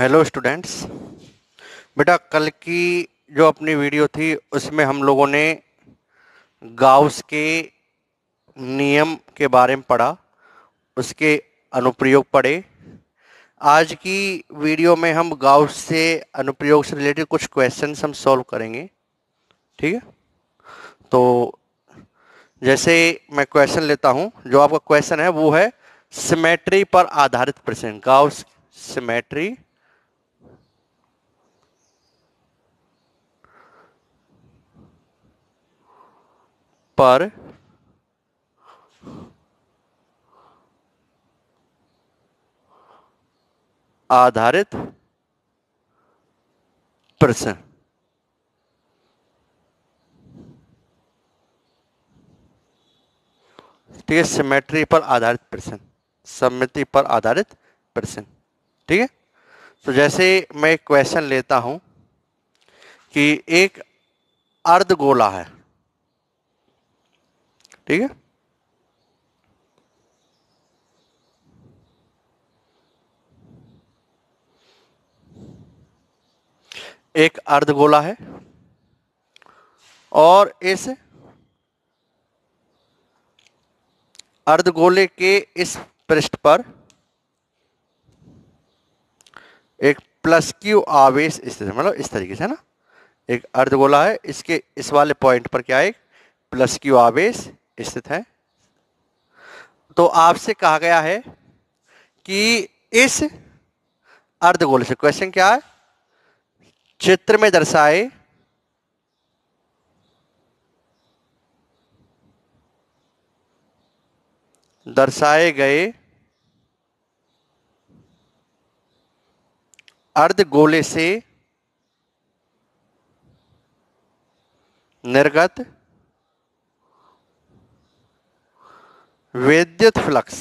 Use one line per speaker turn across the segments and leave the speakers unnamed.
Hello students बेटा कल की जो अपनी वीडियो थी उसमें हम लोगों ने गाउस के नियम के बारे में पढ़ा उसके अनुप्रयोग पढ़े आज की वीडियो में हम गाउस से अनुप्रयोग से रिलेटेड कुछ क्वेश्चन हम सॉल्व करेंगे ठीक है तो जैसे मैं क्वेश्चन लेता हूं जो आपका क्वेश्चन है वो है सिमेट्री पर आधारित प्रश्न गाउस सिमेट्री पर आधारित प्रश्न ठीक है सिमेट्री पर आधारित प्रश्न सम्मिति पर आधारित प्रश्न ठीक है तो जैसे मैं क्वेश्चन लेता हूं कि एक अर्ध गोला है ठीक है एक अर्ध गोला है और इस अर्ध गोले के इस पृष्ठ पर एक प्लस क्यू आवेश इस तरह मतलब इस तरीके से है ना एक अर्धगोला है इसके इस वाले पॉइंट पर क्या है प्लस क्यू आवेश स्थित है तो आपसे कहा गया है कि इस अर्धगोल से क्वेश्चन क्या है चित्र में दर्शाए दर्शाए गए अर्ध गोले से निर्गत विद्युत फ्लक्स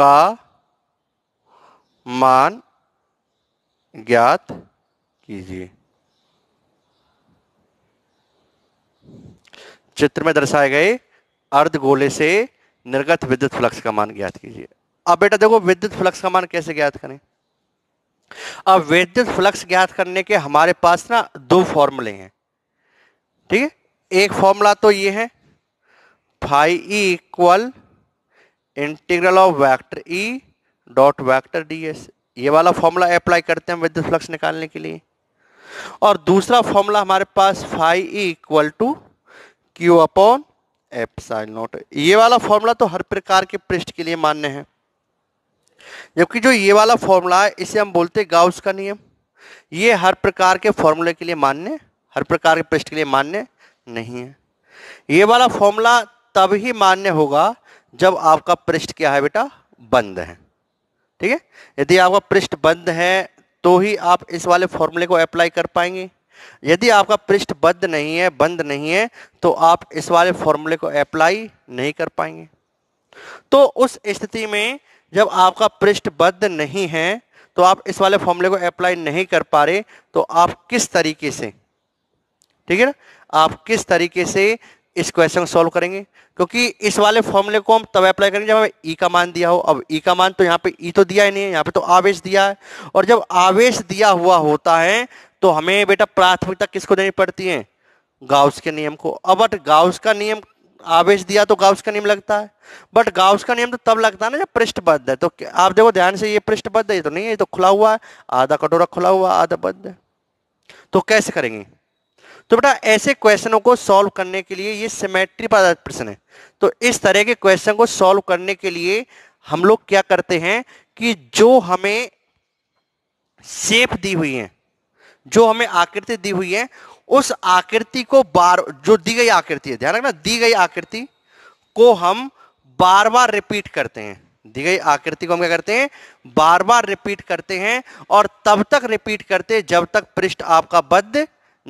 का मान ज्ञात कीजिए चित्र में दर्शाए गए अर्ध गोले से निर्गत विद्युत फ्लक्स का मान ज्ञात कीजिए अब बेटा देखो विद्युत फ्लक्स का मान कैसे ज्ञात करें अब विद्युत फ्लक्स ज्ञात करने के हमारे पास ना दो फॉर्मूले हैं ठीक है एक फॉर्मूला तो ये है phi E equal integral of vector E dot vector S ये वाला फॉर्मूला अप्लाई करते हैं विद्युत फ्लक्स निकालने के लिए और दूसरा फॉर्मूला हमारे पास phi E equal to Q upon epsilon naught ये वाला फॉर्मूला तो हर प्रकार के पृष्ठ के लिए मान्य है जबकि जो ये वाला फॉर्मूला है इसे हम बोलते हैं गाउस का नियम ये हर प्रकार के फॉर्मूले के लिए मान्य हर प्रकार के प्रश्न के लिए मान्य नहीं है ये वाला फॉर्मूला तब ही मान्य होगा जब आपका पृष्ठ क्या है बेटा बंद है ठीक है यदि आपका पृष्ठ बंद है तो ही आप इस वाले फॉर्मूले को अप्लाई कर पाएंगे यदि आपका पृष्ठ बंद नहीं है बंद नहीं है तो आप इस वाले फॉर्मूले को अप्लाई नहीं कर पाएंगे तो उस स्थिति में जब आपका पृष्ठबद्ध नहीं है तो आप इस वाले फॉर्मूले को अप्लाई नहीं कर पा रहे तो आप किस तरीके से ठीक है ना आप किस तरीके से इस क्वेश्चन को सॉल्व करेंगे क्योंकि इस वाले फॉर्मूले को हम तब अप्लाई करेंगे जब हमें ई e का मान दिया हो अब ई e का मान तो यहाँ पे ई e तो दिया ही नहीं है यहाँ पे तो आवेश दिया है और जब आवेश दिया हुआ होता है तो हमें बेटा प्राथमिकता किसको देनी पड़ती है गाउस के नियम को अब गाउस का नियम आवेश दिया तो गाउस का नियम लगता है बट गाउस का नियम तो तब लगता है ना जब पृष्ठबद्ध है तो आप देखो ध्यान से ये पृष्ठबद्ध है ये तो नहीं है ये तो खुला हुआ है आधा कटोरा खुला हुआ आधा बद्ध है तो कैसे करेंगे तो बेटा ऐसे क्वेश्चनों को सॉल्व करने के लिए ये सिमेट्री पर आधारित प्रश्न है तो इस तरह के क्वेश्चन को सॉल्व करने के लिए हम लोग क्या करते हैं कि जो हमें शेप दी हुई है जो हमें आकृति दी हुई है उस आकृति को बार जो दी गई आकृति है ध्यान रखना दी गई आकृति को हम बार बार रिपीट करते हैं दी गई आकृति को हम क्या करते हैं बार बार रिपीट करते हैं और तब तक रिपीट करते जब तक पृष्ठ आपका बंद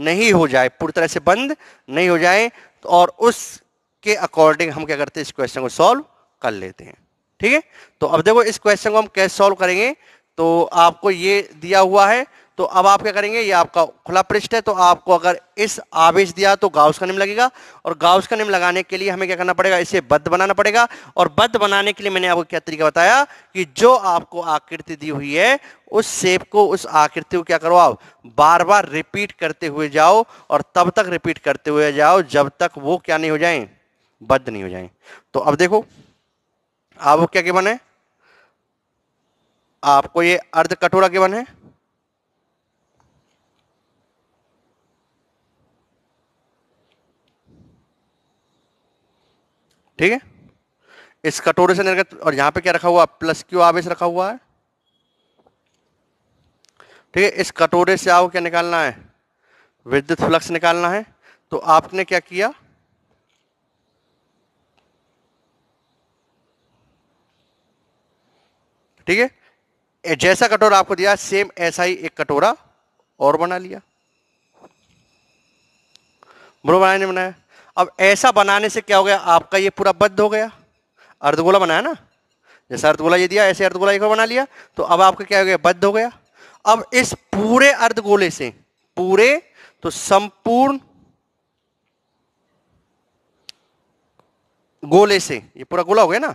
नहीं हो जाए पूरी तरह से बंद नहीं हो जाए और उसके अकॉर्डिंग हम क्या करते हैं इस क्वेश्चन को सॉल्व कर लेते हैं ठीक है तो अब देखो इस क्वेश्चन को हम कैसे सॉल्व करेंगे तो आपको ये दिया हुआ है तो अब आप क्या करेंगे ये आपका खुला पृष्ठ है तो आपको अगर इस आवेश दिया तो गाउस का निम लगेगा और गाउस का निम लगाने के लिए हमें क्या करना पड़ेगा इसे बद्ध बनाना पड़ेगा और बद्ध बनाने के लिए मैंने आपको क्या तरीका बताया कि जो आपको आकृति दी हुई है उस सेप को उस आकृति को क्या करो आप बार बार रिपीट करते हुए जाओ और तब तक रिपीट करते हुए जाओ जब तक वो क्या नहीं हो जाए बद्ध नहीं हो जाए तो अब देखो आप क्या केवन है आपको ये अर्ध कटोरा केवन है ठीक है इस कटोरे से निर्गत और यहां पे क्या रखा हुआ प्लस क्यू आवेश रखा हुआ है ठीक है इस कटोरे से आओ क्या निकालना है विद्युत फ्लक्स निकालना है तो आपने क्या किया ठीक है जैसा कटोरा आपको दिया सेम ऐसा ही एक कटोरा और बना लिया ब्रो बनाया नहीं बनाया अब ऐसा बनाने से क्या हो गया आपका ये पूरा बद्ध हो गया अर्धगोला बनाया ना जैसा अर्धगोला ये दिया ऐसे अर्धगोला एक बना लिया तो अब आपका क्या हो गया बद्ध हो गया अब इस पूरे अर्धगोले से पूरे तो संपूर्ण गोले से ये पूरा गोला हो गया ना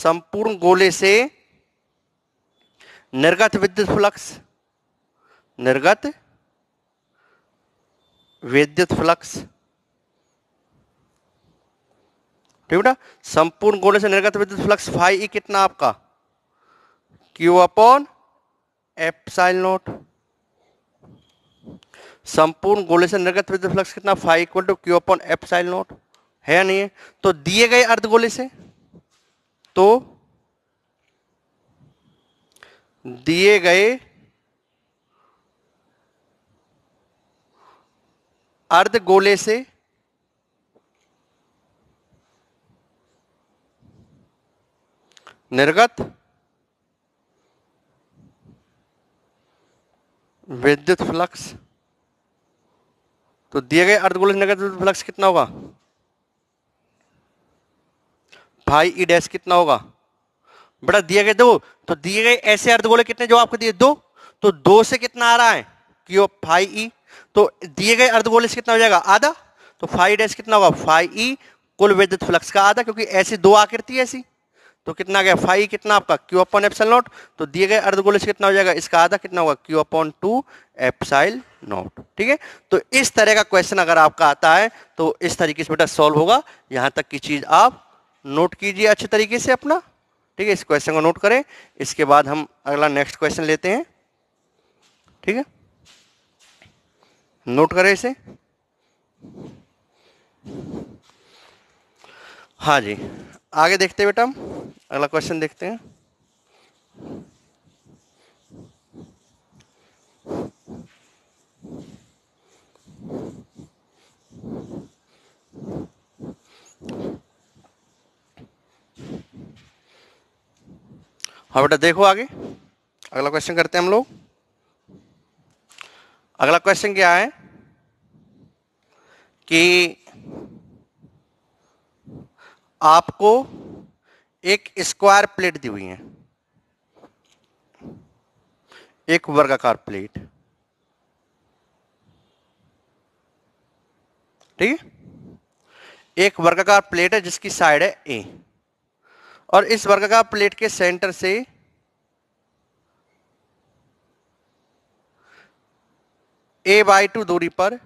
संपूर्ण गोले से निर्गत विद्युत फ्लक्स निर्गत विद्युत फ्लक्स ठीक बेटा संपूर्ण गोले से निर्गत विद्युत फ्लक्स फाइव ई कितना आपका क्यू अपॉन एपसाइल नोट संपूर्ण गोले से निर्गत विद्युत फ्लक्स कितना phi equal to Q upon epsilon naught है या नहीं है तो दिए गए अर्ध गोले से तो दिए गए अर्ध गोले से निर्गत विद्युत फ्लक्स तो दिए गए अर्धगोल निर्गत विद्युत फ्लक्स कितना होगा भाई ई e डैश कितना होगा बेटा दिए गए दो तो दिए गए ऐसे अर्धगोले कितने जो आपको दिए दो तो दो से कितना आ रहा है वो फाइ ई e। तो दिए गए अर्धगोले से कितना हो जाएगा आधा तो फाइव डैश e कितना होगा फाइव ई कुल विद्युत फ्लक्स का आधा क्योंकि ऐसी दो आकृति ऐसी तो कितना गया फाइव कितना आपका क्यू अपॉन एप्साइल नॉट तो दिए गए अर्धगोले से कितना हो जाएगा इसका आधा कितना होगा Q upon two epsilon naught ठीक है तो इस तरह का क्वेश्चन अगर आपका आता है तो इस तरीके से बेटा सॉल्व होगा यहां तक की चीज आप नोट कीजिए अच्छे तरीके से अपना ठीक है इस क्वेश्चन को नोट करें इसके बाद हम अगला नेक्स्ट क्वेश्चन लेते हैं ठीक है नोट करें इसे हाँ जी आगे देखते हैं बेटा हम अगला क्वेश्चन देखते हैं हाँ बेटा देखो आगे अगला क्वेश्चन करते हैं हम लोग अगला क्वेश्चन क्या है कि आपको एक स्क्वायर प्लेट दी हुई है एक वर्गाकार प्लेट ठीक है एक वर्गाकार प्लेट है जिसकी साइड है ए और इस वर्गाकार प्लेट के सेंटर से ए बाई टू दूरी पर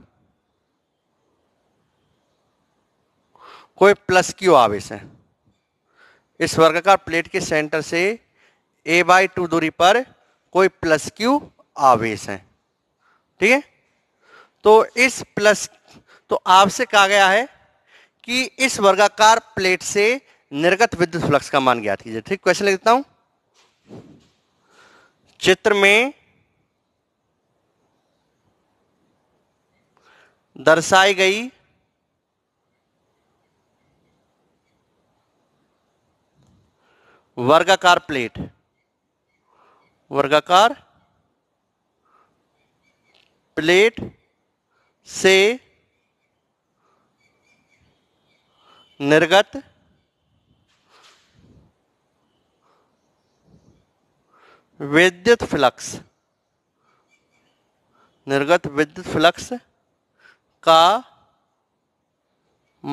कोई प्लस क्यू आवेश है इस वर्गाकार प्लेट के सेंटर से ए बाई टू दूरी पर कोई प्लस क्यू आवेश है ठीक है तो इस प्लस तो आपसे कहा गया है कि इस वर्गाकार प्लेट से निर्गत विद्युत फ्लक्स का मान ज्ञात कीजिए ठीक क्वेश्चन लिख देता हूं चित्र में दर्शाई गई वर्गाकार प्लेट वर्गाकार प्लेट से निर्गत विद्युत फ्लक्स निर्गत विद्युत फ्लक्स का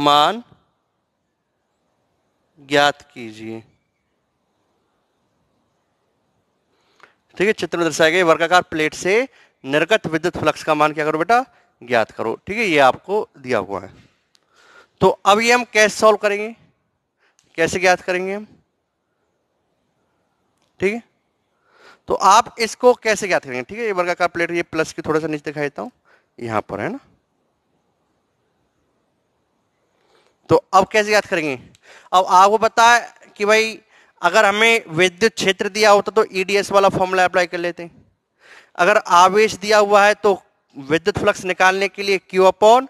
मान ज्ञात कीजिए ठीक है चित्र में दर्शाया गया वर्गाकार प्लेट से निर्गत विद्युत फ्लक्स का मान क्या करो बेटा ज्ञात करो ठीक है ये आपको दिया हुआ है तो अब ये हम कैसे सॉल्व करेंगे कैसे ज्ञात करेंगे हम ठीक है तो आप इसको कैसे ज्ञात करेंगे ठीक है ये वर्गाकार प्लेट ये प्लस की थोड़ा सा नीचे दिखाई देता हूं यहां पर है ना तो अब कैसे ज्ञात करेंगे अब आपको पता है कि भाई अगर हमें विद्युत क्षेत्र दिया होता तो ईडीएस e वाला फॉर्मूला अप्लाई कर लेते अगर आवेश दिया हुआ है तो विद्युत फ्लक्स निकालने के लिए क्यू अपॉन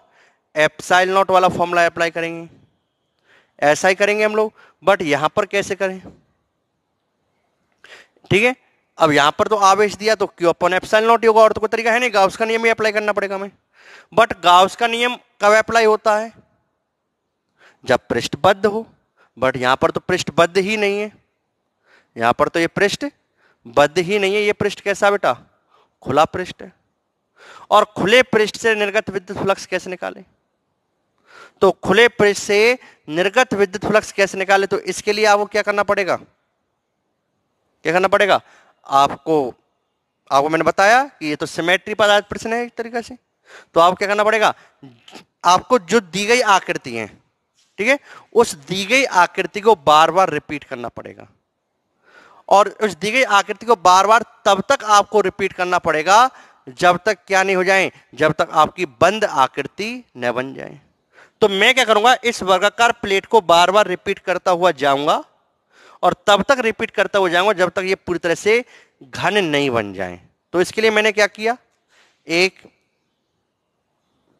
एपसाइल नॉट वाला फॉर्मूला अप्लाई करेंगे ऐसा ही करेंगे हम लोग बट यहां पर कैसे करें ठीक है अब यहां पर तो आवेश दिया तो क्यू अपॉन एपसाइल नॉट होगा और तो कोई तरीका है नहीं गाउस का नियम ही अप्लाई करना पड़ेगा हमें बट गाउस का नियम कब अप्लाई होता है जब पृष्ठबद्ध हो बट यहां पर तो पृष्ठबद्ध ही नहीं है यहां पर तो ये पृष्ठ बद्ध ही नहीं है ये पृष्ठ कैसा बेटा खुला पृष्ठ है और खुले पृष्ठ से निर्गत विद्युत फ्लक्स कैसे निकाले तो खुले पृष्ठ से निर्गत विद्युत फ्लक्स कैसे निकाले तो इसके लिए आपको क्या करना पड़ेगा क्या करना पड़ेगा आपको आपको मैंने बताया कि ये तो सिमेट्री पर आधारित प्रश्न है एक तरीके से तो आपको क्या करना पड़ेगा आपको जो दी गई आकृति है ठीक है उस दी गई आकृति को बार बार रिपीट करना पड़ेगा और उस दी गई आकृति को बार बार तब तक आपको रिपीट करना पड़ेगा जब तक क्या नहीं हो जाए जब तक आपकी बंद आकृति न बन जाए तो मैं क्या करूंगा इस वर्गाकार प्लेट को बार बार रिपीट करता हुआ जाऊंगा और तब तक रिपीट करता हुआ जाऊंगा जब तक ये पूरी तरह से घन नहीं बन जाए तो इसके लिए मैंने क्या किया एक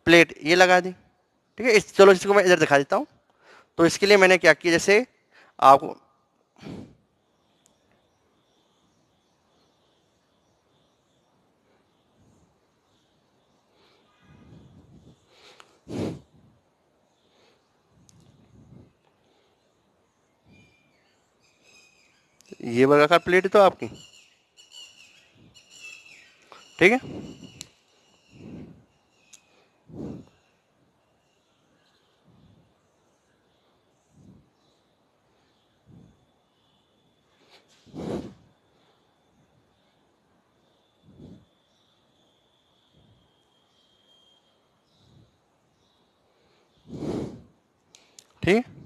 प्लेट ये लगा दी ठीक है इस चलो इसको मैं इधर दिखा देता हूं तो इसके लिए मैंने क्या किया जैसे आपको ये वर्गाकार प्लेट है तो आपकी ठीक है you ठीक है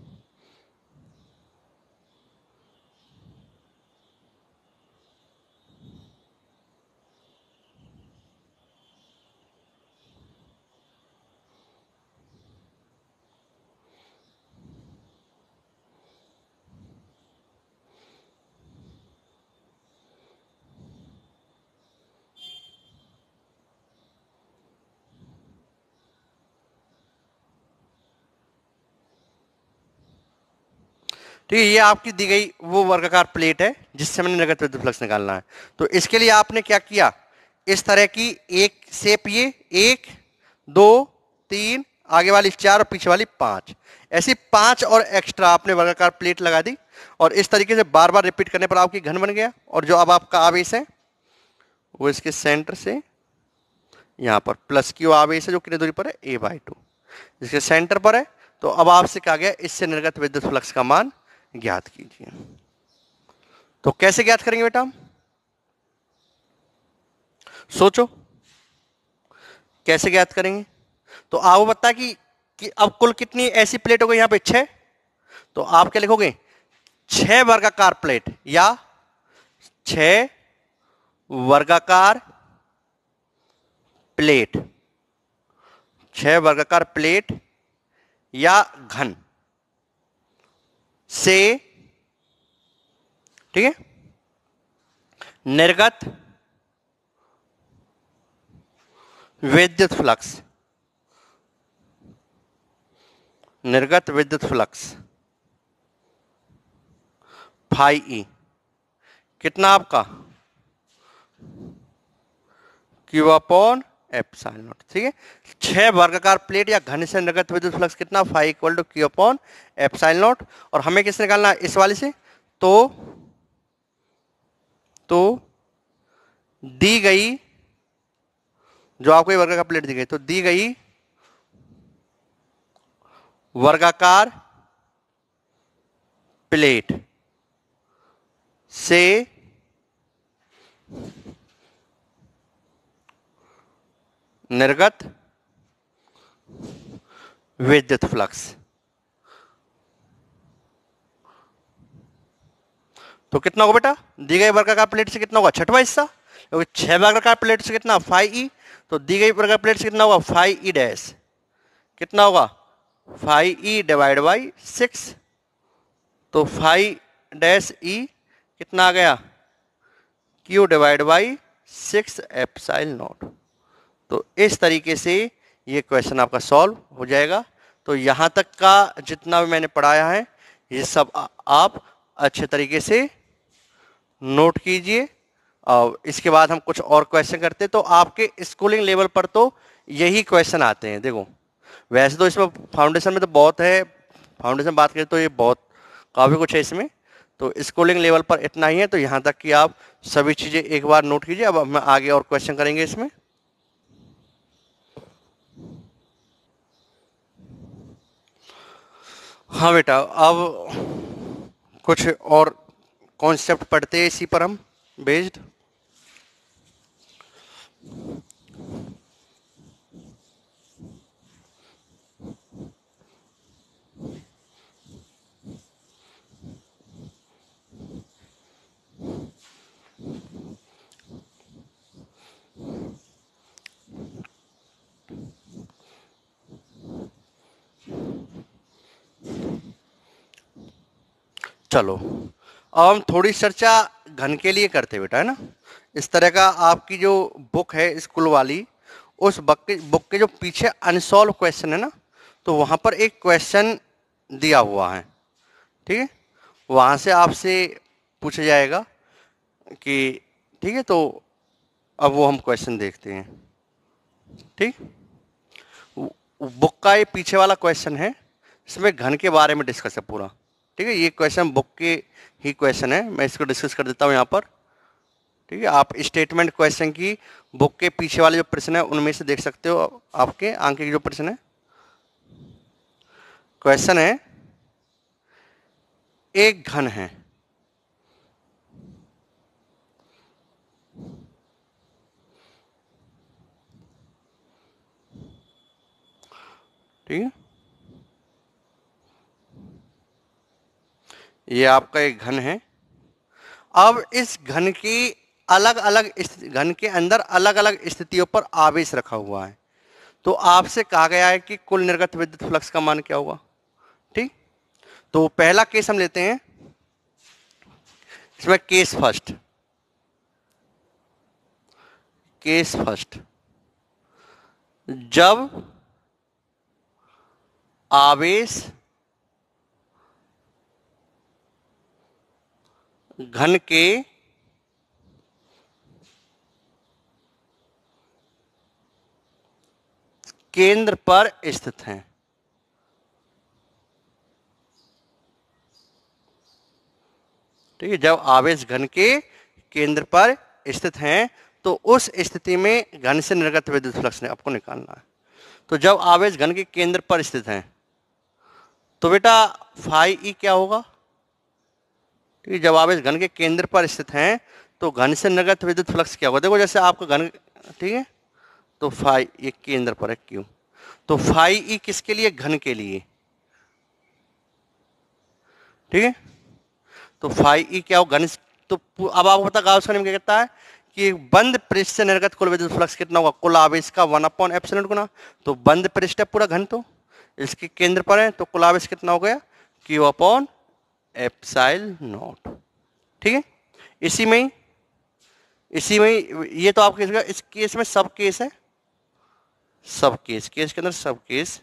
ठीक है ये आपकी दी गई वो वर्गाकार प्लेट है जिससे हमने नगद विद्युत फ्लक्स निकालना है तो इसके लिए आपने क्या किया इस तरह की एक सेप ये एक दो तीन आगे वाली चार और पीछे वाली पांच ऐसी पांच और एक्स्ट्रा आपने वर्गाकार प्लेट लगा दी और इस तरीके से बार बार रिपीट करने पर आपकी घन बन गया और जो अब आपका आवेश है वो इसके सेंटर से यहाँ पर प्लस की आवेश है जो कितनी दूरी पर है ए बाई टू जिसके सेंटर पर है तो अब आपसे कहा गया इससे निर्गत विद्युत फ्लक्स का मान ज्ञात कीजिए तो कैसे ज्ञात करेंगे बेटा हम सोचो कैसे ज्ञात करेंगे तो आप बता कि, कि अब कुल कितनी ऐसी प्लेट हो गई यहां पे छह तो आप क्या लिखोगे छह वर्गाकार प्लेट या छह वर्गाकार प्लेट छह वर्गाकार प्लेट या घन से ठीक है निर्गत विद्युत फ्लक्स निर्गत विद्युत फ्लक्स फाइ ई कितना आपका क्यू अपॉन एप्साइल नॉट ठीक है छह वर्गाकार प्लेट या घन से निर्गत विद्युत फ्लक्स कितना phi equal to Q upon epsilon naught और हमें किस निकालना है इस वाले से तो तो दी गई जो आपको ये वर्गाकार प्लेट दी गई तो दी गई वर्गाकार प्लेट से निर्गत विद्युत फ्लक्स तो कितना होगा बेटा दी गई का प्लेट से कितना होगा छठवा हिस्सा क्योंकि तो छह का प्लेट से कितना फाइव ई तो दी गई वर्ग का प्लेट से कितना होगा फाइव ई डैश कितना होगा phi E divide by six तो फाइव डैश ई कितना आ गया Q divide by six epsilon naught तो इस तरीके से ये क्वेश्चन आपका सॉल्व हो जाएगा तो यहाँ तक का जितना भी मैंने पढ़ाया है ये सब आप अच्छे तरीके से नोट कीजिए और इसके बाद हम कुछ और क्वेश्चन करते तो आपके स्कूलिंग लेवल पर तो यही क्वेश्चन आते हैं देखो वैसे तो इसमें फाउंडेशन में तो बहुत है फाउंडेशन बात करें तो ये बहुत काफ़ी कुछ है इसमें तो स्कूलिंग लेवल पर इतना ही है तो यहाँ तक कि आप सभी चीज़ें एक बार नोट कीजिए अब हम आगे और क्वेश्चन करेंगे इसमें हाँ बेटा अब कुछ और कॉन्सेप्ट पढ़ते हैं इसी पर हम बेस्ड चलो अब हम थोड़ी चर्चा घन के लिए करते बेटा है ना इस तरह का आपकी जो बुक है स्कूल वाली उस बुक के बुक के जो पीछे अनसॉल्व क्वेश्चन है ना तो वहाँ पर एक क्वेश्चन दिया हुआ है ठीक है वहाँ से आपसे पूछा जाएगा कि ठीक है तो अब वो हम क्वेश्चन देखते हैं ठीक बुक का ये पीछे वाला क्वेश्चन है इसमें घन के बारे में डिस्कस है पूरा ठीक है ये क्वेश्चन बुक के ही क्वेश्चन है मैं इसको डिस्कस कर देता हूँ यहाँ पर ठीक है आप स्टेटमेंट क्वेश्चन की बुक के पीछे वाले जो प्रश्न है उनमें से देख सकते हो आपके के जो प्रश्न है क्वेश्चन है एक घन है ठीक है ये आपका एक घन है अब इस घन की अलग अलग घन के अंदर अलग अलग स्थितियों पर आवेश रखा हुआ है तो आपसे कहा गया है कि कुल निर्गत विद्युत फ्लक्स का मान क्या होगा ठीक तो पहला केस हम लेते हैं इसमें केस फर्स्ट केस फर्स्ट जब आवेश घन के केंद्र पर स्थित हैं ठीक है जब आवेश घन के केंद्र पर स्थित हैं तो उस स्थिति में घन से निर्गत विद्युत फ्लक्स ने आपको निकालना है तो जब आवेश घन के केंद्र पर स्थित हैं तो बेटा फाई ई क्या होगा क्योंकि जब आप इस घन के केंद्र पर स्थित हैं तो घन से नगत विद्युत फ्लक्स क्या होगा देखो जैसे आपका घन ठीक है तो फाई ये केंद्र पर है क्यों तो फाई ई किसके लिए घन के लिए ठीक है तो फाई ई क्या हो घन तो अब आपको पता गाउस का क्या कहता है कि बंद पृष्ठ से निर्गत कुल विद्युत फ्लक्स कितना होगा कुल आवेश का वन अपॉन एप्सिलेंट गुना तो बंद पृष्ठ है पूरा घन तो इसके केंद्र पर है तो कुल आवेश कितना हो गया क्यू अपॉन एप्साइल नॉट ठीक है इसी में इसी में ये तो आप केस का इस केस में सब केस है सब केस केस के अंदर सब केस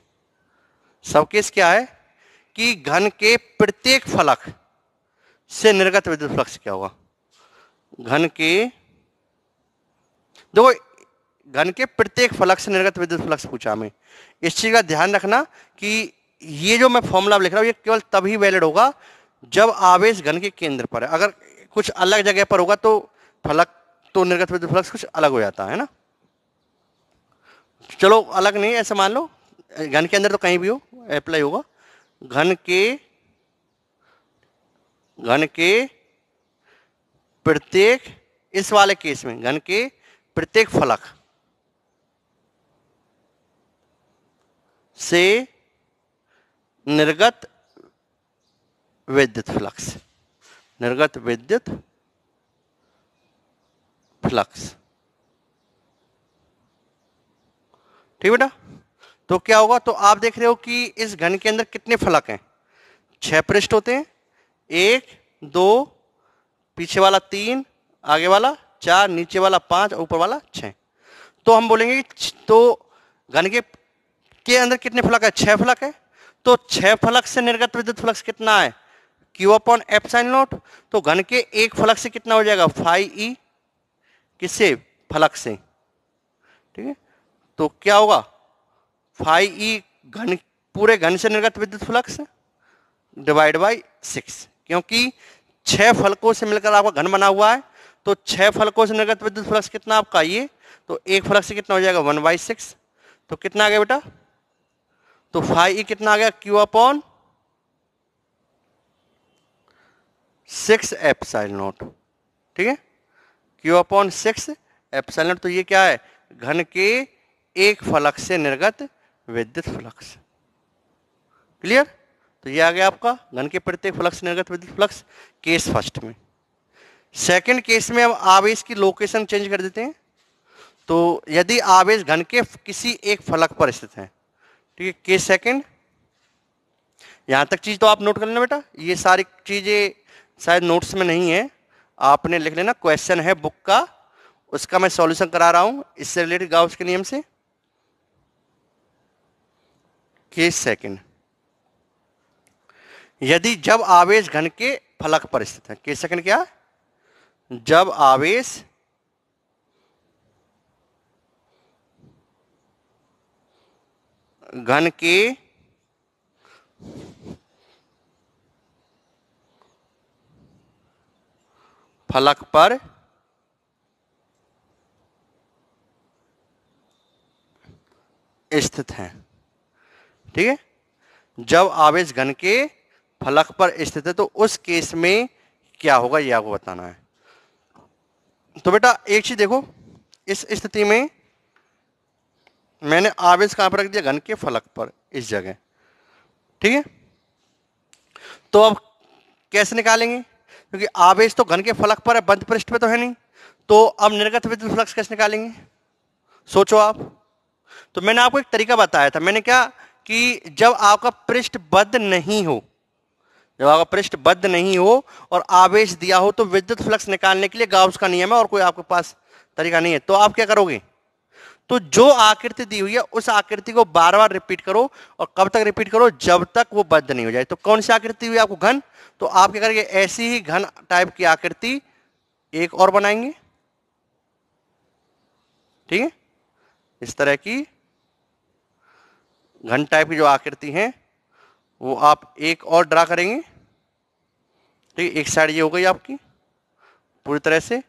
सब केस क्या है कि घन के प्रत्येक फलक से निर्गत विद्युत फ्लक्स क्या होगा घन के देखो घन के प्रत्येक फलक से निर्गत विद्युत फ्लक्स पूछा हमें इस चीज का ध्यान रखना कि ये जो मैं फॉर्मूला लिख रहा हूं ये केवल तभी वैलिड होगा जब आवेश घन के केंद्र पर है अगर कुछ अलग जगह पर होगा तो फलक तो निर्गत विद्युत फलक कुछ अलग हो जाता है ना चलो अलग नहीं ऐसे मान लो घन के अंदर तो कहीं भी हो अप्लाई होगा घन के घन के प्रत्येक इस वाले केस में घन के प्रत्येक फलक से निर्गत विद्युत फ्लक्स निर्गत विद्युत फ्लक्स ठीक बेटा तो क्या होगा तो आप देख रहे हो कि इस घन के अंदर कितने फलक हैं छह पृष्ठ होते हैं एक दो पीछे वाला तीन आगे वाला चार नीचे वाला पांच और ऊपर वाला छह तो हम बोलेंगे तो घन के के अंदर कितने फलक है छह फलक है तो छह फलक से निर्गत विद्युत फ्लक्स कितना है Q upon epsilon naught तो घन के एक फलक से कितना हो जाएगा फाइव ई e, किससे फलक से ठीक है तो क्या होगा फाइव ई e घन पूरे घन से निर्गत विद्युत फ्लक्स डिवाइड बाई सिक्स क्योंकि छह फलकों से मिलकर आपका घन बना हुआ है तो छह फलकों से निर्गत विद्युत फ्लक्स कितना आपका ये तो एक फलक से कितना हो जाएगा वन बाई सिक्स तो कितना आ गया बेटा तो फाइव ई e कितना आ गया Q upon six epsilon naught ठीक है Q upon six epsilon naught तो ये क्या है घन के एक फलक से निर्गत विद्युत फ्लक्स क्लियर तो ये आ गया आपका घन के प्रत्येक फ्लक्स निर्गत विद्युत फ्लक्स केस फर्स्ट में सेकंड केस में अब आवेश की लोकेशन चेंज कर देते हैं तो यदि आवेश घन के किसी एक फलक पर स्थित है ठीक है केस सेकंड यहां तक चीज तो आप नोट कर लेना बेटा ये सारी चीजें शायद नोट्स में नहीं है आपने लिख लेना क्वेश्चन है बुक का उसका मैं सॉल्यूशन करा रहा हूं इससे रिलेटेड गाउस के नियम से केस सेकंड यदि जब आवेश घन के फलक पर स्थित है केस सेकंड क्या जब आवेश घन के फलक पर स्थित हैं ठीक है जब आवेश घन के फलक पर स्थित है तो उस केस में क्या होगा यह आपको बताना है तो बेटा एक चीज देखो इस स्थिति में मैंने आवेश कहां पर रख दिया घन के फलक पर इस जगह ठीक है तो अब कैसे निकालेंगे क्योंकि आवेश तो घन के फलक पर है बंद पृष्ठ पे तो है नहीं तो अब निर्गत विद्युत फ्लक्स कैसे निकालेंगे सोचो आप तो मैंने आपको एक तरीका बताया था मैंने क्या कि जब आपका पृष्ठ बद्ध नहीं हो जब आपका पृष्ठ बद्ध नहीं हो और आवेश दिया हो तो विद्युत फ्लक्स निकालने के लिए गाउस का नियम है और कोई आपके पास तरीका नहीं है तो आप क्या करोगे तो जो आकृति दी हुई है उस आकृति को बार बार रिपीट करो और कब तक रिपीट करो जब तक वो बद नहीं हो जाए तो कौन सी आकृति हुई आपको घन तो आप क्या करेंगे ऐसी ही घन टाइप की आकृति एक और बनाएंगे ठीक है इस तरह की घन टाइप की जो आकृति है वो आप एक और ड्रा करेंगे ठीक है एक साइड ये हो गई आपकी पूरी तरह से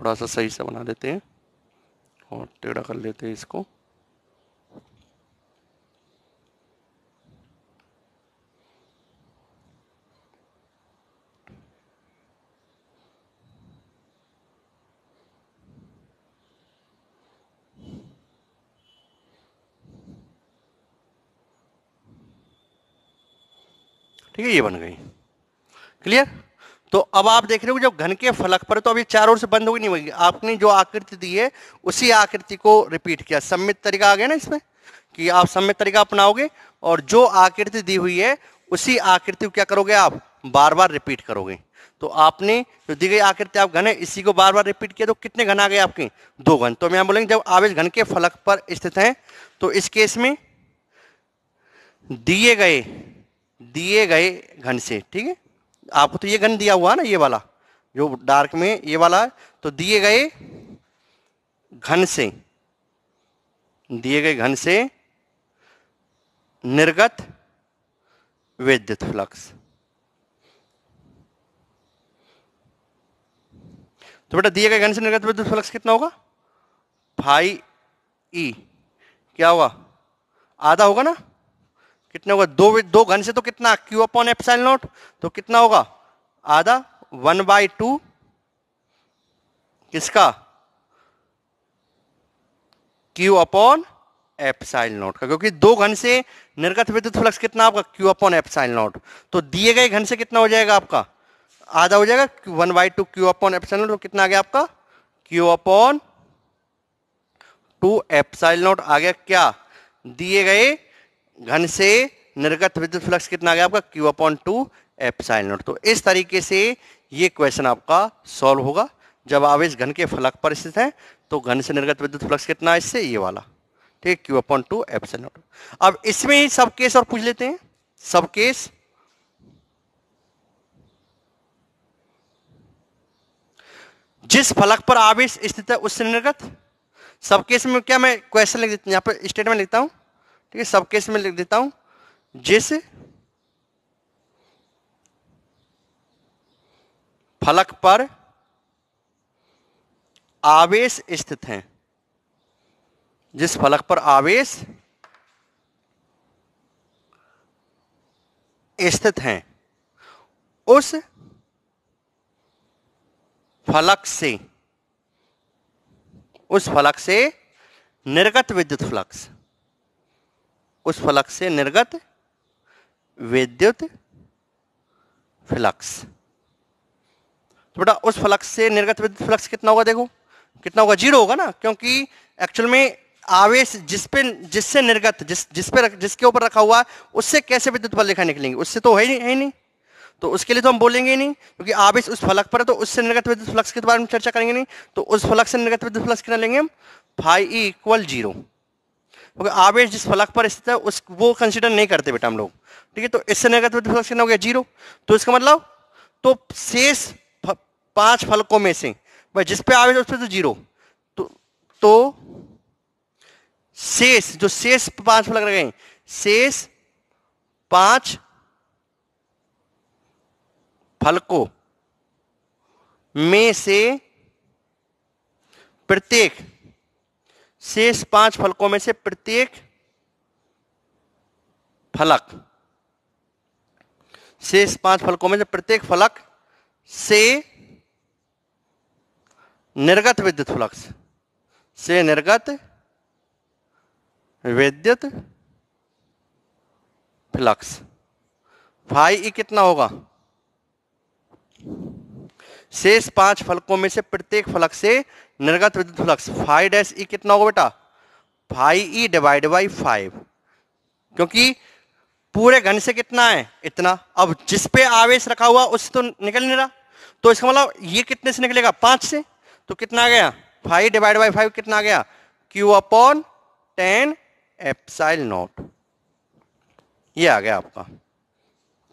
थोड़ा सा सही से बना देते हैं और टेढ़ा कर लेते हैं इसको ठीक है ये बन गई क्लियर तो अब आप देख रहे हो जब घन के फलक पर तो अभी चार ओर से बंद होगी नहीं होगी आपने जो आकृति दी है उसी आकृति को रिपीट किया सम्मित तरीका आ गया ना इसमें कि आप सम्मित तरीका अपनाओगे और जो आकृति दी हुई है उसी आकृति को क्या करोगे आप बार बार रिपीट करोगे तो आपने जो दी गई आकृति आप घन है इसी को बार बार रिपीट किया तो कितने घन आ गए आपके दो घन तो हम बोलेंगे जब आवेश घन के फलक पर स्थित हैं तो इस केस में दिए गए दिए गए घन से ठीक है आपको तो ये घन दिया हुआ ना ये वाला जो डार्क में ये वाला तो दिए गए घन से दिए गए घन से निर्गत विद्युत फ्लक्स तो बेटा दिए गए घन से निर्गत विद्युत फ्लक्स कितना होगा फाइव ई क्या होगा आधा होगा ना कितना होगा दो दो घन से तो कितना क्यू अपॉन एपसाइल नोट तो कितना होगा आधा वन बाई टू किसका क्यू अपॉन एप्साइल नोट का क्योंकि दो घन से निर्गत विद्युत फ्लक्स कितना आपका क्यू अपॉन एपसाइल नोट तो दिए गए घन से कितना हो जाएगा आपका आधा हो जाएगा one by two Q upon epsilon naught तो कितना आ गया आपका Q upon two epsilon naught आ गया क्या दिए गए घन से निर्गत विद्युत फ्लक्स कितना गया आपका Q upon two epsilon naught तो इस तरीके से ये क्वेश्चन आपका सॉल्व होगा जब आवेश घन के फलक पर स्थित है तो घन से निर्गत विद्युत फ्लक्स कितना है इससे ये वाला ठीक है Q upon two epsilon naught अब इसमें ही सब केस और पूछ लेते हैं सब केस जिस फलक पर आवेश स्थित है उससे निर्गत सब केस में क्या मैं क्वेश्चन लिख देता हूं यहाँ पर स्टेटमेंट लिखता हूं ठीक है सब केस में लिख देता हूं जिस फलक पर आवेश स्थित हैं जिस फलक पर आवेश स्थित हैं उस फलक से उस फलक से निर्गत विद्युत फ्लक्स उस फलक से निर्गत विद्युत फ्लक्स तो बेटा उस फ्लक्स से निर्गत विद्युत फ्लक्स कितना होगा देखो कितना होगा जीरो होगा ना क्योंकि एक्चुअल में आवेश जिस पे जिससे निर्गत जिस जिस पे रख, जिसके ऊपर रखा हुआ है उससे कैसे विद्युत बल रेखा निकलेंगे उससे तो है ही है नहीं तो उसके लिए तो हम बोलेंगे ही नहीं क्योंकि आवेश उस फलक पर है तो उससे निर्गत विद्युत फ्लक्स के बारे में चर्चा करेंगे नहीं तो उस फलक से निर्गत विद्युत फ्लक्स कितना लेंगे हम फाइव इक्वल जीरो क्योंकि आवेश जिस फलक पर स्थित है उस वो कंसिडर नहीं करते बेटा हम लोग ठीक है तो इससे नेगेटिव तो कितना हो गया जीरो तो इसका मतलब तो शेष पांच फलकों में से भाई जिस पे आवेश उस पर तो जीरो तो तो शेष जो शेष पांच फलक रह गए शेष पांच फलकों में से प्रत्येक शेष पांच फलकों में से प्रत्येक फलक शेष पांच फलकों में से प्रत्येक फलक से निर्गत विद्युत फ्लक्स से निर्गत विद्युत फ्लक्स भाई ई कितना होगा शेष पांच फलकों में से प्रत्येक फलक से निर्गत विद्युत फ्लक्स फाइव डैश ई कितना होगा बेटा phi E divide by five क्योंकि पूरे घन से कितना है इतना अब जिस पे आवेश रखा हुआ उससे तो निकल नहीं रहा तो इसका मतलब ये कितने से निकलेगा पांच से तो कितना आ गया फाइव डिवाइड बाई फाइव कितना आ गया Q upon ten epsilon naught ये आ गया आपका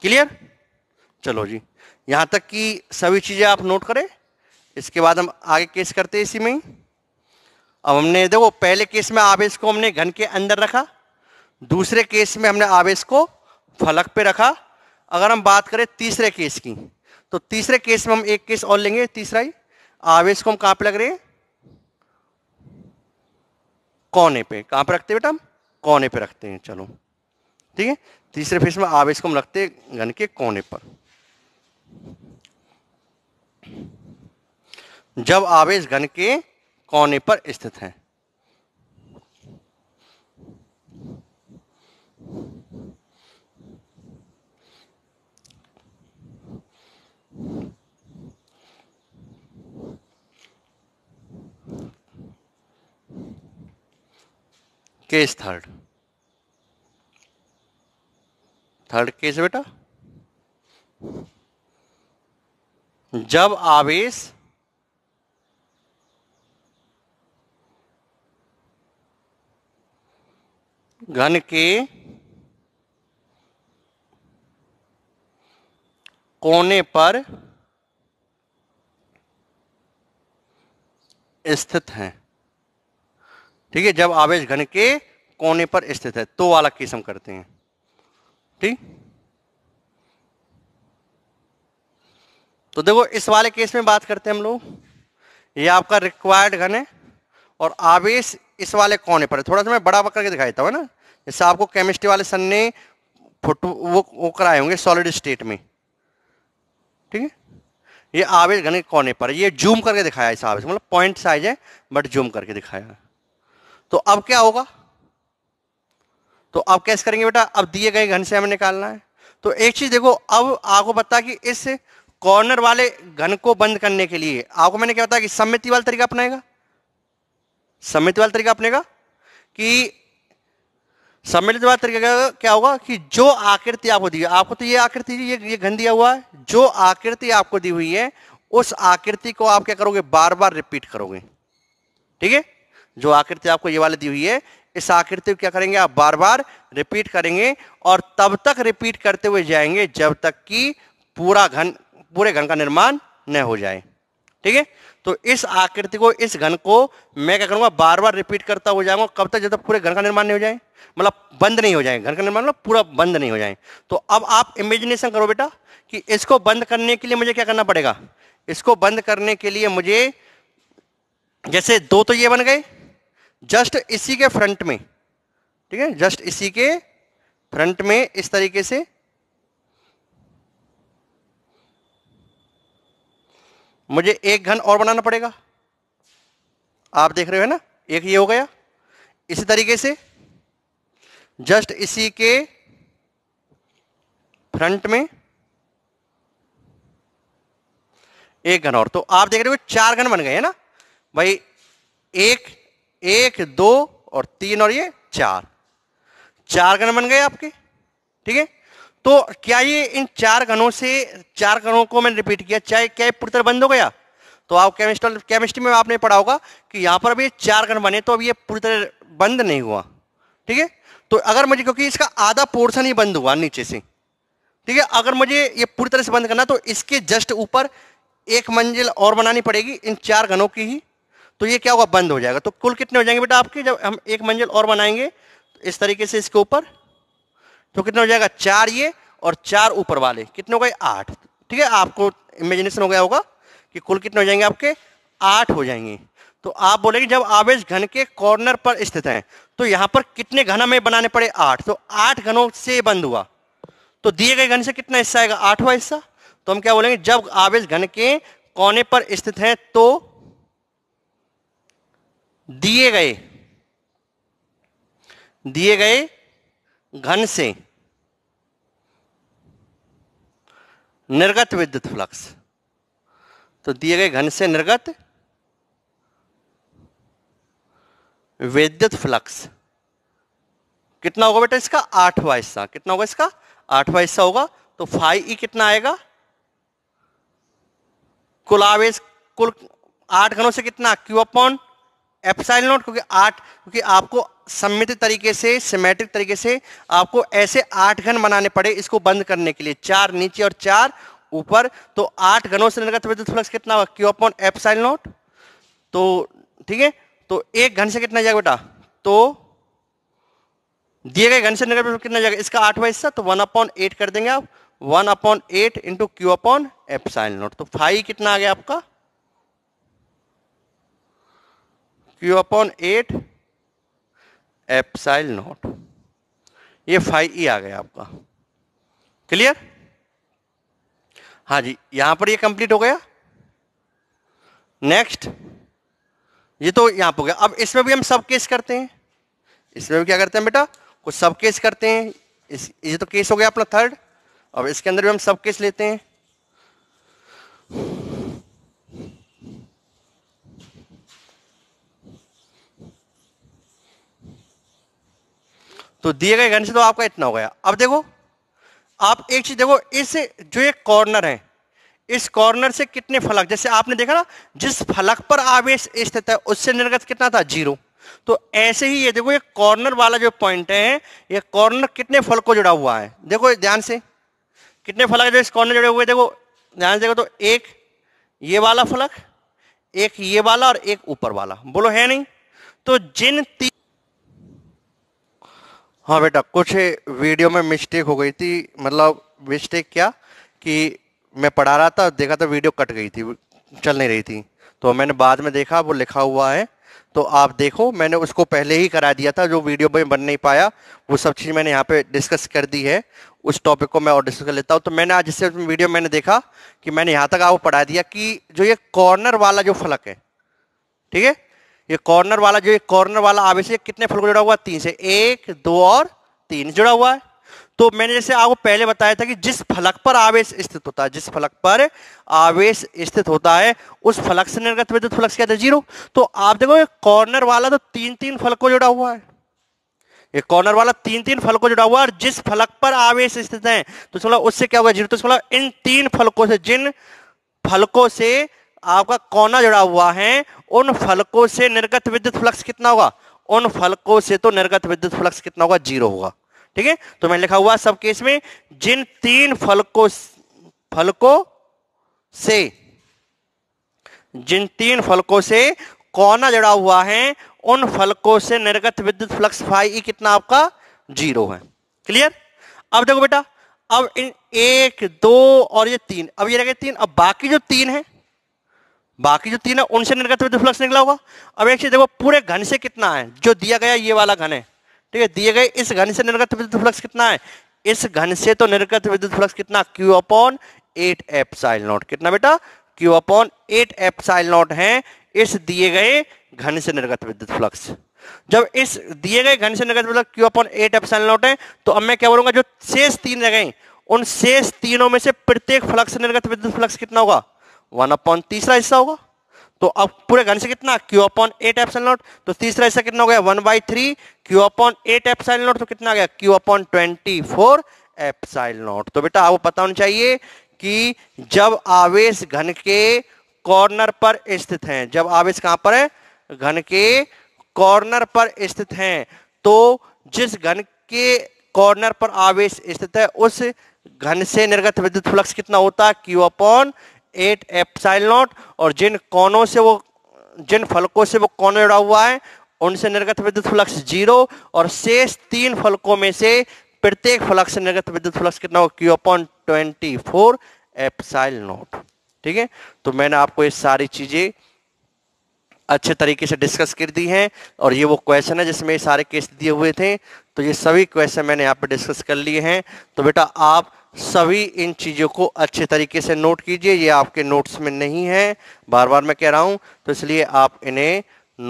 क्लियर चलो जी यहां तक कि सभी चीजें आप नोट करें इसके बाद हम आगे केस करते हैं इसी में अब हमने देखो पहले केस में आवेश को हमने घन के अंदर रखा दूसरे केस में हमने आवेश को फलक पे रखा अगर हम बात करें तीसरे केस की तो तीसरे केस में हम एक केस और लेंगे तीसरा ही आवेश को हम कहां पे लग रहे हैं कोने पे कहां पे रखते हैं बेटा हम कोने पे रखते हैं चलो ठीक है तीसरे फेस में आवेश को हम रखते हैं घन के कोने पर जब आवेश घन के कोने पर स्थित हैं केस थर्ड थर्ड केस बेटा जब आवेश घन के कोने पर स्थित हैं ठीक है जब आवेश घन के कोने पर स्थित है तो वाला किस्म करते हैं ठीक तो देखो इस वाले केस में बात करते हैं हम लोग ये आपका रिक्वायर्ड घन है और आवेश इस वाले कोने पर है थोड़ा सा मैं बड़ा के दिखाई देता हूँ ना जैसे आपको केमिस्ट्री वाले सन ने फोटो वो वो कराए होंगे सॉलिड स्टेट में ठीक है ये आवेश घन के कोने पर ये जूम करके दिखाया इस आवेश मतलब पॉइंट साइज है बट जूम करके दिखाया तो अब क्या होगा तो अब कैसे करेंगे बेटा अब दिए गए घन से हमें निकालना है तो एक चीज देखो अब आपको पता कि इस कॉर्नर वाले घन को बंद करने के लिए आपको मैंने क्या बताया कि सम्मिति वाला तरीका अपनाएगा सम्मिति वाला तरीका अपनेगा कि सम्मिलित बात तरीके का क्या होगा कि जो आकृति आपको दी आपको तो ये आकृति ये ये घन दिया हुआ है जो आकृति आपको दी हुई है उस आकृति को आप क्या करोगे बार बार रिपीट करोगे ठीक है जो आकृति आपको ये वाले दी हुई है इस आकृति को क्या करेंगे आप बार बार रिपीट करेंगे और तब तक रिपीट करते हुए जाएंगे जब तक कि पूरा घन पूरे घन का निर्माण न हो जाए ठीक है तो इस आकृति को इस घन को मैं क्या करूंगा बार बार रिपीट करता हो जाऊंगा कब तक जब तक पूरे घन का निर्माण नहीं हो जाए मतलब बंद नहीं हो जाए घन का निर्माण मतलब पूरा बंद नहीं हो जाए तो अब आप इमेजिनेशन करो बेटा कि इसको बंद करने के लिए मुझे क्या करना पड़ेगा इसको बंद करने के लिए मुझे जैसे दो तो ये बन गए जस्ट इसी के फ्रंट में ठीक है जस्ट इसी के फ्रंट में इस तरीके से मुझे एक घन और बनाना पड़ेगा आप देख रहे हो ना एक ये हो गया इसी तरीके से जस्ट इसी के फ्रंट में एक घन और तो आप देख रहे हो चार घन बन गए हैं ना भाई एक एक दो और तीन और ये चार चार घन बन गए आपके ठीक है तो क्या ये इन चार गणों से चार गनों को मैंने रिपीट किया चाहे क्या पूरी तरह बंद हो गया तो आप केमिस्ट्रल केमिस्ट्री में आपने पढ़ा होगा कि यहाँ पर अभी चार गन बने तो अब ये पूरी तरह बंद नहीं हुआ ठीक है तो अगर मुझे क्योंकि इसका आधा पोर्सन ही बंद हुआ नीचे से ठीक है अगर मुझे ये पूरी तरह से बंद करना तो इसके जस्ट ऊपर एक मंजिल और बनानी पड़ेगी इन चार गनों की ही तो ये क्या होगा बंद हो जाएगा तो कुल कितने हो जाएंगे बेटा आपके जब हम एक मंजिल और बनाएंगे तो इस तरीके से इसके ऊपर तो कितना हो जाएगा चार ये और चार ऊपर वाले कितने हो गए आठ ठीक है आपको इमेजिनेशन हो गया होगा कि कुल कितने हो जाएंगे आपके आठ हो जाएंगे तो आप बोलेंगे जब आवेश घन के कॉर्नर पर स्थित हैं तो यहां पर कितने घन हमें बनाने पड़े आठ तो आठ घनों से बंद हुआ तो दिए गए घन से कितना हिस्सा आएगा आठवा हिस्सा तो हम क्या बोलेंगे जब आवेश घन के कोने पर स्थित हैं तो दिए गए दिए गए घन से निर्गत विद्युत फ्लक्स तो दिए गए घन से निर्गत विद्युत फ्लक्स कितना होगा बेटा इसका आठवा हिस्सा कितना होगा इसका आठवा हिस्सा होगा तो फाइव ई कितना आएगा कुल आवेश कुल आठ घनों से कितना क्यू अपॉन एप्साइल नॉट क्योंकि आठ क्योंकि आपको सम्मित तरीके से सिमेट्रिक तरीके से आपको ऐसे आठ घन बनाने पड़े इसको बंद करने के लिए चार नीचे और चार ऊपर तो आठ घनों से निर्गत विद्युत फ्लक्स कितना होगा क्यू अपॉन एप्साइल नॉट तो ठीक है तो एक घन से कितना जाएगा बेटा तो दिए गए घन से निर्गत कितना जाएगा इसका आठवां हिस्सा तो वन अपॉन एट कर देंगे आप one upon eight into Q upon epsilon naught तो फाइव कितना आ गया आपका Q upon eight epsilon naught ये फाइव ई e आ गया आपका क्लियर हाँ जी यहां पर ये कंप्लीट हो गया नेक्स्ट ये तो यहां पर हो गया अब इसमें भी हम सब केस करते हैं इसमें भी क्या करते हैं बेटा कुछ सब केस करते हैं इस ये तो केस हो गया अपना थर्ड अब इसके अंदर भी हम सब केस लेते हैं तो दिए गए घन से तो आपका इतना हो गया अब देखो आप एक चीज देखो इस जो एक कॉर्नर है इस कॉर्नर से कितने फलक जैसे आपने देखा ना जिस फलक पर आवेश स्थित है उससे निर्गत कितना था जीरो तो ऐसे ही ये देखो ये कॉर्नर वाला जो पॉइंट है ये कॉर्नर कितने फल को जुड़ा हुआ है देखो ध्यान से कितने फलक जो इस कॉर्नर जुड़े हुए देखो ध्यान से देखो तो एक ये वाला फलक एक ये वाला और एक ऊपर वाला बोलो है नहीं तो जिन तीन हाँ बेटा कुछ वीडियो में मिस्टेक हो गई थी मतलब मिस्टेक क्या कि मैं पढ़ा रहा था देखा था वीडियो कट गई थी चल नहीं रही थी तो मैंने बाद में देखा वो लिखा हुआ है तो आप देखो मैंने उसको पहले ही करा दिया था जो वीडियो में बन नहीं पाया वो सब चीज़ मैंने यहाँ पे डिस्कस कर दी है उस टॉपिक को मैं और डिस्कस कर लेता हूँ तो मैंने आज इससे वीडियो मैंने देखा कि मैंने यहाँ तक आपको पढ़ा दिया कि जो ये कॉर्नर वाला जो फलक है ठीक है ये कॉर्नर वाला जो कॉर्नर वाला आवेश कितने फल को जुड़ा हुआ तीन से एक दो और तीन जुड़ा हुआ है तो मैंने जैसे आपको पहले बताया था कि जिस फलक पर आवेश स्थित होता है जिस फलक पर आवेश स्थित होता है उस फलक से निर्गत विद्युत फलक क्या था जीरो तो आप देखो ये कॉर्नर वाला तो तीन तीन फल को जुड़ा हुआ है ये कॉर्नर वाला तीन तीन फल को जुड़ा हुआ है और जिस फलक पर आवेश स्थित है तो चलो मतलब उससे क्या हुआ जीरो तो मतलब इन तीन फलकों से जिन फलकों से आपका कोना जुड़ा हुआ है उन फलकों से निर्गत विद्युत फ्लक्स कितना होगा उन फलकों से तो निर्गत विद्युत फ्लक्स कितना होगा जीरो होगा ठीक है तो मैंने लिखा हुआ सब केस में जिन तीन फलकों फलकों से जिन तीन फलकों से कोना जड़ा हुआ है उन फलकों से निर्गत विद्युत फ्लक्स फाई कितना आपका जीरो है क्लियर अब देखो बेटा अब इन एक दो और ये तीन अब ये रह गए तीन अब बाकी जो तीन है बाकी जो तीन है उनसे निर्गत विद्युत फ्लक्स निकला होगा अब एक चीज देखो पूरे घन से कितना है जो दिया गया ये वाला घन है ठीक है दिए गए इस घन से निर्गत विद्युत फ्लक्स कितना है इस घन से तो निर्गत विद्युत फ्लक्स कितना Q upon eight epsilon naught कितना बेटा Q upon eight epsilon naught है इस दिए गए घन से निर्गत विद्युत फ्लक्स जब इस दिए गए घन से निर्गत विद्युत Q upon eight epsilon naught है तो अब मैं क्या बोलूंगा जो शेष तीन रह उन शेष तीनों में से प्रत्येक फ्लक्स निर्गत विद्युत फ्लक्स कितना होगा वन अपॉन तीसरा हिस्सा होगा तो अब पूरे घन से कितना क्यू अपॉन एट एफ नॉट तो तीसरा हिस्सा कितना हो गया one by three Q upon eight एफ नॉट तो कितना गया Q upon twenty four epsilon naught तो बेटा आपको पता होना चाहिए कि जब आवेश घन के कॉर्नर पर स्थित हैं जब आवेश कहां पर है घन के कॉर्नर पर स्थित हैं तो जिस घन के कॉर्नर पर आवेश स्थित है उस घन से निर्गत विद्युत फ्लक्स कितना होता है Q upon eight epsilon naught और जिन कोनों से वो जिन फलकों से वो कोन जुड़ा हुआ है उनसे निर्गत विद्युत फ्लक्स जीरो और शेष तीन फलकों में से प्रत्येक फलक से निर्गत विद्युत फ्लक्स कितना हो Q upon twenty four epsilon naught ठीक है तो मैंने आपको ये सारी चीजें अच्छे तरीके से डिस्कस कर दी हैं और ये वो क्वेश्चन है जिसमें सारे केस दिए हुए थे तो ये सभी क्वेश्चन मैंने यहाँ पे डिस्कस कर लिए हैं तो बेटा आप सभी इन चीज़ों को अच्छे तरीके से नोट कीजिए ये आपके नोट्स में नहीं है बार बार मैं कह रहा हूँ तो इसलिए आप इन्हें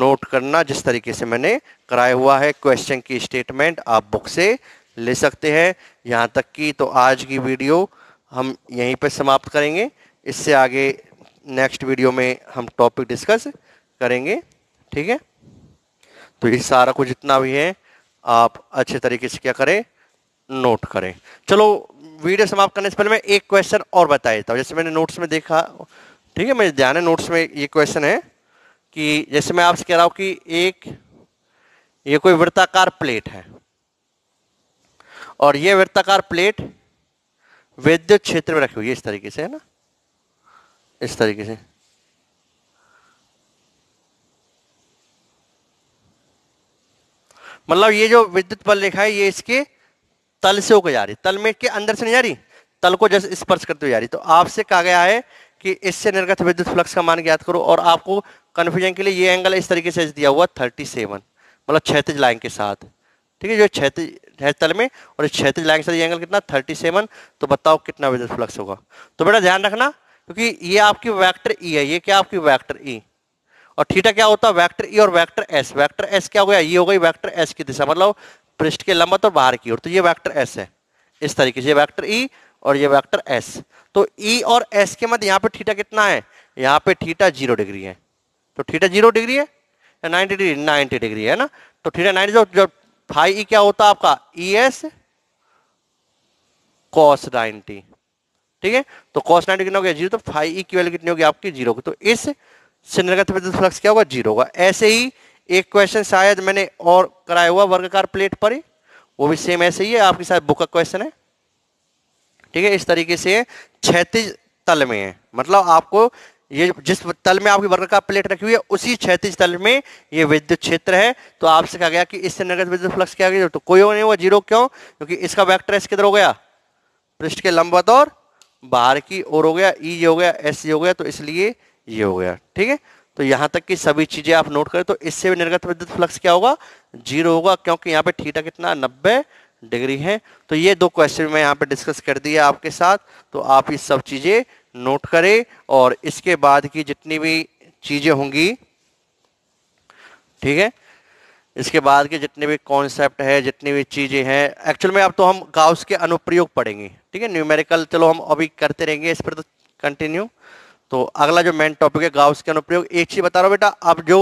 नोट करना जिस तरीके से मैंने कराया हुआ है क्वेश्चन की स्टेटमेंट आप बुक से ले सकते हैं यहाँ तक कि तो आज की वीडियो हम यहीं पर समाप्त करेंगे इससे आगे नेक्स्ट वीडियो में हम टॉपिक डिस्कस करेंगे ठीक है तो ये सारा कुछ जितना भी है आप अच्छे तरीके से क्या करें नोट करें चलो वीडियो समाप्त करने से पहले मैं एक क्वेश्चन और बता देता हूँ जैसे मैंने नोट्स में देखा ठीक है मेरे ध्यान है नोट्स में ये क्वेश्चन है कि जैसे मैं आपसे कह रहा हूँ कि एक ये कोई वृत्ताकार प्लेट है और ये वृत्ताकार प्लेट विद्युत क्षेत्र में रखी हुई है इस तरीके से है ना इस तरीके से मतलब ये जो विद्युत बल रेखा है ये इसके तल से होकर जा रही तल में के अंदर से नहीं जा रही तल को जस्ट स्पर्श करते हुए जा रही तो आपसे कहा गया है कि इससे निर्गत विद्युत फ्लक्स का मान ज्ञात करो और आपको कन्फ्यूजन के लिए ये एंगल इस तरीके से दिया हुआ थर्टी सेवन मतलब क्षैतिज लाइन के साथ ठीक है जो क्षैतिज है तल में और क्षैतिज लाइन के साथ ये एंगल कितना थर्टी सेवन तो बताओ कितना विद्युत फ्लक्स होगा तो बेटा ध्यान रखना क्योंकि ये आपकी वैक्टर ई e है ये क्या आपकी वैक्टर ई e? और थीटा क्या होता है वैक्टर ई e और वैक्टर एस वैक्टर एस क्या हो गया ये हो गई वैक्टर एस की दिशा मतलब पृष्ठ के लंबत और बाहर की ओर तो ये वैक्टर एस है इस तरीके से वैक्टर ई e और ये वैक्टर एस तो ई e और एस के मध्य यहाँ पे ठीटा कितना है यहाँ पे ठीटा जीरो डिग्री है तो ठीटा जीरो डिग्री है या नाइन्टी डिग्री नाइन्टी डिग्री है ना तो ठीटा नाइन्टी जो, जो फाई ई क्या होता है आपका ई एस कॉस नाइन्टी ठीक है तो कॉस नाइन्टी कितना हो गया जीरो तो फाइव ई की वैल्यू कितनी होगी आपकी जीरो की तो इस सिनर्गत विद्युत फ्लक्स क्या होगा जीरो होगा ऐसे ही एक क्वेश्चन शायद मैंने और कराया हुआ वर्गकार प्लेट पर ही वो भी सेम ऐसे ही है आपके साथ बुक का क्वेश्चन है ठीक है इस तरीके से क्षैतिज तल में है मतलब आपको ये जिस तल में आपकी का प्लेट रखी हुई है उसी क्षैतिज तल में ये विद्युत क्षेत्र है तो आपसे कहा गया कि इससे निर्गत विद्युत फ्लक्स क्या गया तो कोई नहीं हुआ जीरो क्यों क्योंकि इसका वैक्टर एस किधर हो गया पृष्ठ के लंबत और बाहर की ओर हो गया ई e हो गया एस हो गया तो इसलिए ये हो गया ठीक है तो यहां तक की सभी चीजें आप नोट करें तो इससे भी निर्गत विद्युत फ्लक्स क्या होगा जीरो होगा क्योंकि यहाँ पे ठीटा कितना नब्बे डिग्री है तो ये दो क्वेश्चन मैं यहाँ पे डिस्कस कर दिया आपके साथ तो आप ये सब चीजें नोट करें और इसके बाद की जितनी भी चीजें होंगी ठीक है इसके बाद के जितने भी कॉन्सेप्ट है जितनी भी चीज़ें हैं एक्चुअल में अब तो हम गाउस के अनुप्रयोग पढ़ेंगे ठीक है न्यूमेरिकल चलो हम अभी करते रहेंगे इस पर तो कंटिन्यू तो अगला जो मेन टॉपिक है गाउस के अनुप्रयोग एक चीज बता रहा हूँ बेटा अब जो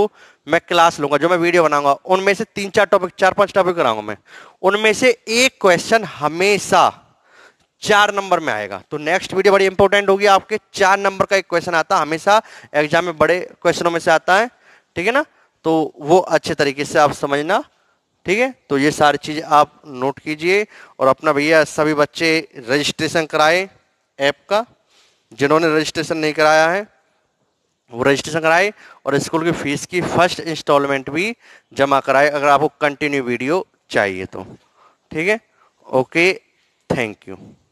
मैं क्लास लूंगा जो मैं वीडियो बनाऊंगा उनमें से तीन चार टॉपिक चार पांच टॉपिक कराऊंगा मैं उनमें से एक क्वेश्चन हमेशा चार नंबर में आएगा तो नेक्स्ट वीडियो बड़ी इंपॉर्टेंट होगी आपके चार नंबर का एक क्वेश्चन आता है हमेशा एग्जाम में बड़े क्वेश्चनों में से आता है ठीक है ना तो वो अच्छे तरीके से आप समझना ठीक है तो ये सारी चीज़ आप नोट कीजिए और अपना भैया सभी बच्चे रजिस्ट्रेशन कराए ऐप का जिन्होंने रजिस्ट्रेशन नहीं कराया है वो रजिस्ट्रेशन कराए और स्कूल की फीस की फर्स्ट इंस्टॉलमेंट भी जमा कराए अगर आपको कंटिन्यू वीडियो चाहिए तो ठीक है ओके थैंक यू